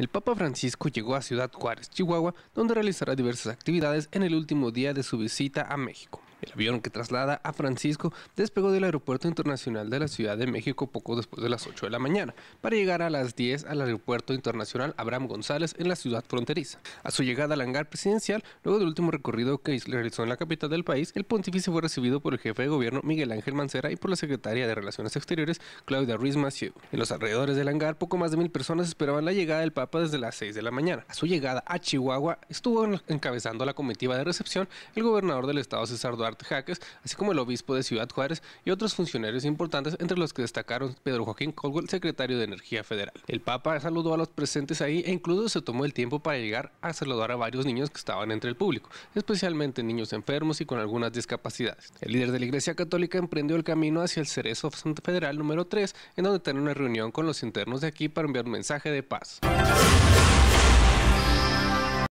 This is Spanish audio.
El Papa Francisco llegó a Ciudad Juárez, Chihuahua, donde realizará diversas actividades en el último día de su visita a México. El avión que traslada a Francisco despegó del Aeropuerto Internacional de la Ciudad de México poco después de las 8 de la mañana, para llegar a las 10 al Aeropuerto Internacional Abraham González en la ciudad fronteriza. A su llegada al hangar presidencial, luego del último recorrido que realizó en la capital del país, el pontífice fue recibido por el jefe de gobierno Miguel Ángel Mancera y por la secretaria de Relaciones Exteriores Claudia Ruiz Massieu. En los alrededores del hangar, poco más de mil personas esperaban la llegada del Papa desde las 6 de la mañana. A su llegada a Chihuahua, estuvo encabezando la comitiva de recepción el gobernador del estado César Duarte así como el obispo de Ciudad Juárez y otros funcionarios importantes, entre los que destacaron Pedro Joaquín Colwell, secretario de Energía Federal. El Papa saludó a los presentes ahí e incluso se tomó el tiempo para llegar a saludar a varios niños que estaban entre el público, especialmente niños enfermos y con algunas discapacidades. El líder de la Iglesia Católica emprendió el camino hacia el Cerezo Federal número 3, en donde tenía una reunión con los internos de aquí para enviar un mensaje de paz.